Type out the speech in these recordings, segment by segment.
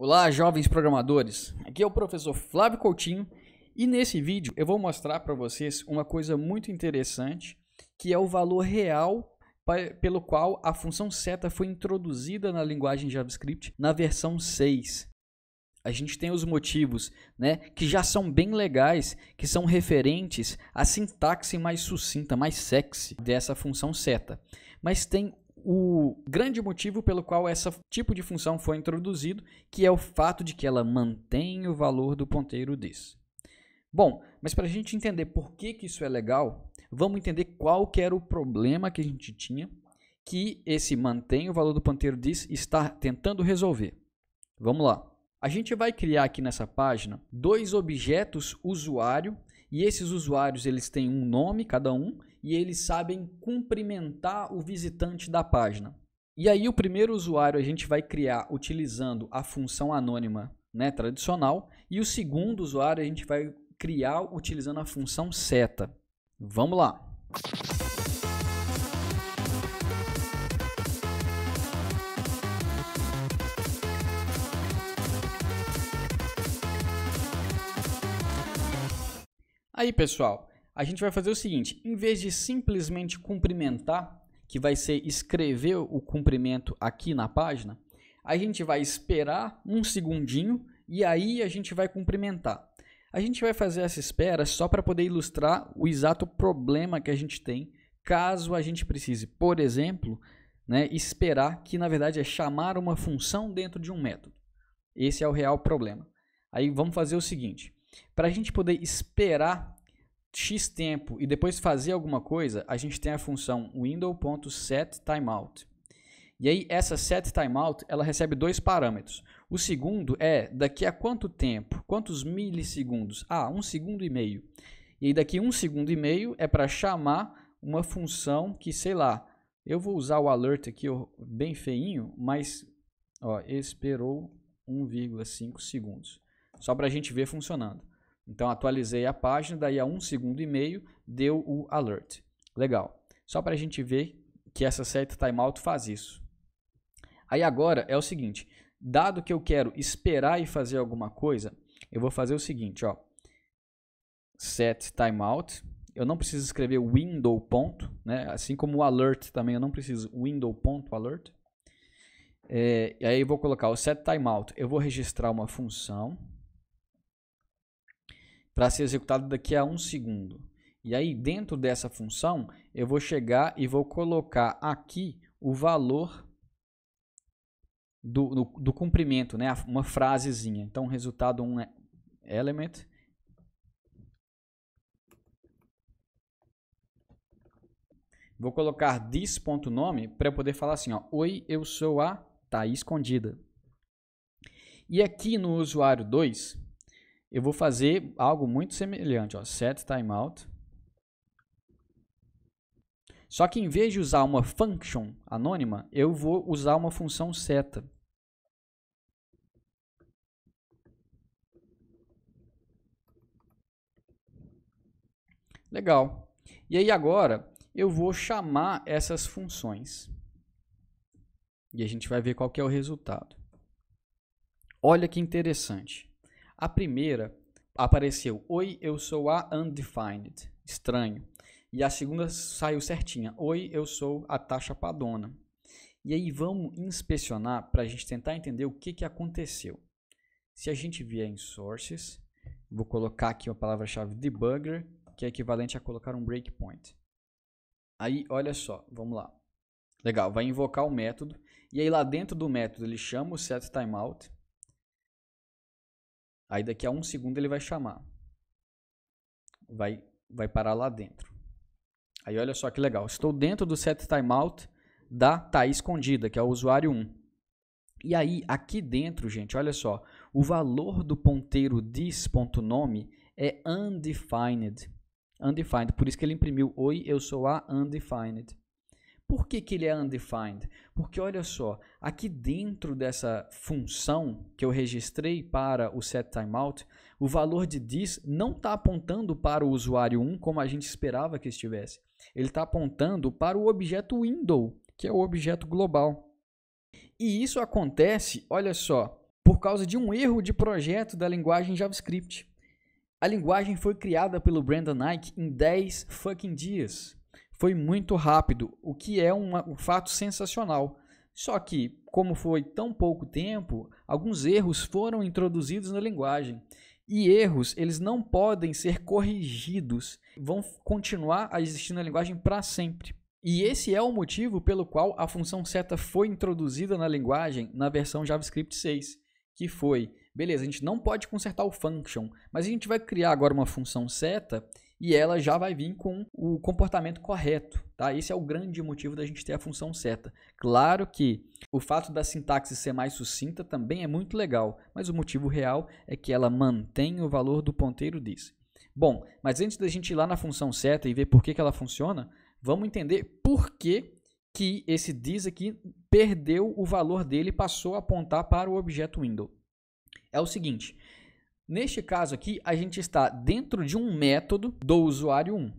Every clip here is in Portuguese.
Olá, jovens programadores. Aqui é o professor Flávio Coutinho e nesse vídeo eu vou mostrar para vocês uma coisa muito interessante, que é o valor real pelo qual a função seta foi introduzida na linguagem JavaScript na versão 6. A gente tem os motivos, né, que já são bem legais, que são referentes à sintaxe mais sucinta, mais sexy dessa função seta. Mas tem o grande motivo pelo qual esse tipo de função foi introduzido, que é o fato de que ela mantém o valor do ponteiro this. Bom, mas para a gente entender por que, que isso é legal, vamos entender qual que era o problema que a gente tinha que esse mantém o valor do ponteiro diz está tentando resolver. Vamos lá. A gente vai criar aqui nessa página dois objetos usuário e esses usuários, eles têm um nome cada um e eles sabem cumprimentar o visitante da página. E aí o primeiro usuário a gente vai criar utilizando a função anônima, né, tradicional, e o segundo usuário a gente vai criar utilizando a função seta. Vamos lá. Aí, pessoal, a gente vai fazer o seguinte: em vez de simplesmente cumprimentar, que vai ser escrever o cumprimento aqui na página, a gente vai esperar um segundinho e aí a gente vai cumprimentar. A gente vai fazer essa espera só para poder ilustrar o exato problema que a gente tem, caso a gente precise, por exemplo, né, esperar, que na verdade é chamar uma função dentro de um método. Esse é o real problema. Aí vamos fazer o seguinte: para a gente poder esperar X tempo e depois fazer alguma coisa, a gente tem a função window.setTimeout. E aí essa setTimeout, ela recebe dois parâmetros. O segundo é daqui a quanto tempo, quantos milissegundos? Ah, um segundo e meio. E aí daqui um segundo e meio é para chamar uma função que, sei lá, eu vou usar o alert aqui ó, bem feinho, mas ó, esperou 1,5 segundos só para a gente ver funcionando. Então atualizei a página, daí a um segundo e meio deu o alert. Legal. Só para a gente ver que essa set timeout faz isso. Aí agora é o seguinte, dado que eu quero esperar e fazer alguma coisa, eu vou fazer o seguinte, ó. Set timeout. Eu não preciso escrever window ponto, né? Assim como o alert também, eu não preciso window ponto alert. É, e aí eu vou colocar o set timeout. Eu vou registrar uma função para ser executado daqui a um segundo. E aí, dentro dessa função, eu vou chegar e vou colocar aqui o valor do, do, do cumprimento, né? uma frasezinha. Então, resultado um é element. Vou colocar this.nome para eu poder falar assim, ó, oi, eu sou a Thaís Escondida. E aqui no usuário 2, eu vou fazer algo muito semelhante, ó, set timeout. Só que em vez de usar uma function anônima, eu vou usar uma função seta. Legal. E aí agora eu vou chamar essas funções. E a gente vai ver qual que é o resultado. Olha que interessante. A primeira apareceu Oi, eu sou a Undefined, estranho. E a segunda saiu certinha, Oi, eu sou a Taxa Padona. E aí vamos inspecionar para a gente tentar entender o que, que aconteceu. Se a gente vier em sources, vou colocar aqui uma palavra-chave debugger, que é equivalente a colocar um breakpoint. Aí, olha só, vamos lá. Legal, vai invocar o método. E aí lá dentro do método ele chama o setTimeout. timeout Aí daqui a um segundo ele vai chamar. Vai, vai parar lá dentro. Aí olha só que legal. Estou dentro do set timeout da tá escondida, que é o usuário 1. E aí, aqui dentro, gente, olha só. O valor do ponteiro this.nome é undefined. Undefined, por isso que ele imprimiu oi, eu sou a undefined. Por que, que ele é undefined? Porque olha só, aqui dentro dessa função que eu registrei para o setTimeout, o valor de this não está apontando para o usuário 1 como a gente esperava que estivesse. Ele está apontando para o objeto window, que é o objeto global. E isso acontece, olha só, por causa de um erro de projeto da linguagem JavaScript. A linguagem foi criada pelo Brandon Nike em 10 fucking dias. Foi muito rápido, o que é um fato sensacional. Só que, como foi tão pouco tempo, alguns erros foram introduzidos na linguagem. E erros, eles não podem ser corrigidos, vão continuar a existir na linguagem para sempre. E esse é o motivo pelo qual a função seta foi introduzida na linguagem na versão JavaScript 6, que foi, beleza, a gente não pode consertar o function, mas a gente vai criar agora uma função seta e ela já vai vir com o comportamento correto. Tá? Esse é o grande motivo da gente ter a função seta. Claro que o fato da sintaxe ser mais sucinta também é muito legal, mas o motivo real é que ela mantém o valor do ponteiro diz. Bom, mas antes da gente ir lá na função seta e ver por que, que ela funciona, vamos entender por que, que esse diz aqui perdeu o valor dele e passou a apontar para o objeto window. É o seguinte, Neste caso aqui, a gente está dentro de um método do usuário 1.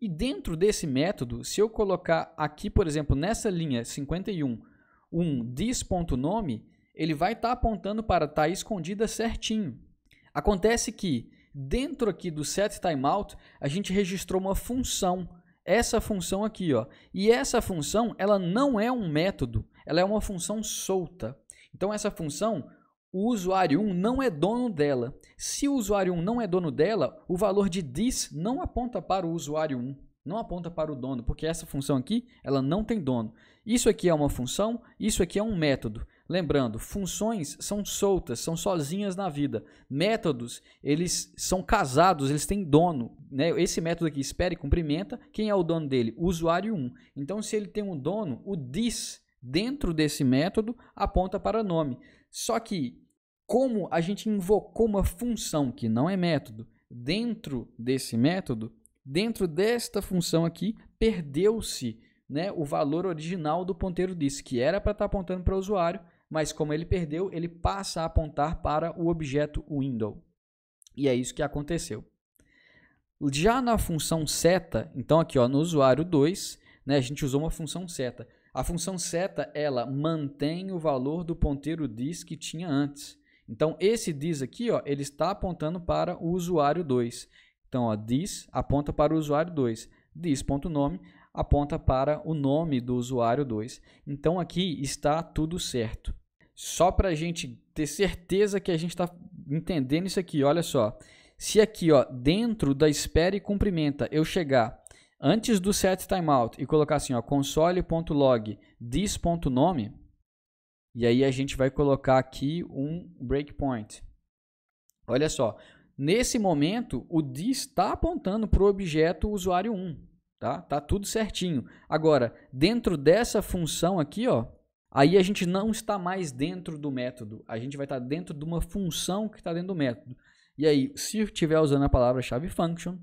E dentro desse método, se eu colocar aqui, por exemplo, nessa linha 51, um this.nome, ele vai estar tá apontando para estar tá escondida certinho. Acontece que dentro aqui do set timeout, a gente registrou uma função, essa função aqui, ó. E essa função, ela não é um método, ela é uma função solta. Então essa função, o usuário 1 não é dono dela. Se o usuário 1 não é dono dela, o valor de this não aponta para o usuário 1, não aponta para o dono, porque essa função aqui, ela não tem dono. Isso aqui é uma função, isso aqui é um método. Lembrando, funções são soltas, são sozinhas na vida. Métodos, eles são casados, eles têm dono. Né? Esse método aqui, espera e cumprimenta, quem é o dono dele? O usuário 1. Então, se ele tem um dono, o this dentro desse método aponta para nome. Só que, como a gente invocou uma função que não é método, dentro desse método, dentro desta função aqui, perdeu-se né, o valor original do ponteiro disso, que era para estar tá apontando para o usuário, mas como ele perdeu, ele passa a apontar para o objeto window. E é isso que aconteceu. Já na função seta, então aqui ó, no usuário 2, né, a gente usou uma função seta. A função seta, ela mantém o valor do ponteiro diz que tinha antes. Então, esse diz aqui, ó, ele está apontando para o usuário 2. Então, ó, diz aponta para o usuário 2. Diz.nome aponta para o nome do usuário 2. Então, aqui está tudo certo. Só para a gente ter certeza que a gente está entendendo isso aqui, olha só. Se aqui, ó, dentro da espera e cumprimenta, eu chegar antes do set timeout e colocar assim, ó, console.log this.nome, e aí a gente vai colocar aqui um breakpoint. Olha só, nesse momento o this está apontando para o objeto usuário 1, tá? Tá tudo certinho. Agora, dentro dessa função aqui, ó, aí a gente não está mais dentro do método, a gente vai estar tá dentro de uma função que está dentro do método. E aí, se estiver usando a palavra-chave function,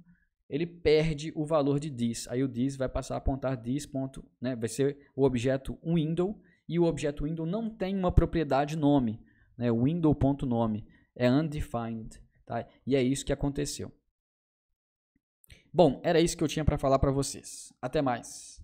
ele perde o valor de this. Aí o this vai passar a apontar this. Ponto, né, vai ser o objeto window e o objeto window não tem uma propriedade nome, né, window.nome, é undefined, tá? E é isso que aconteceu. Bom, era isso que eu tinha para falar para vocês. Até mais.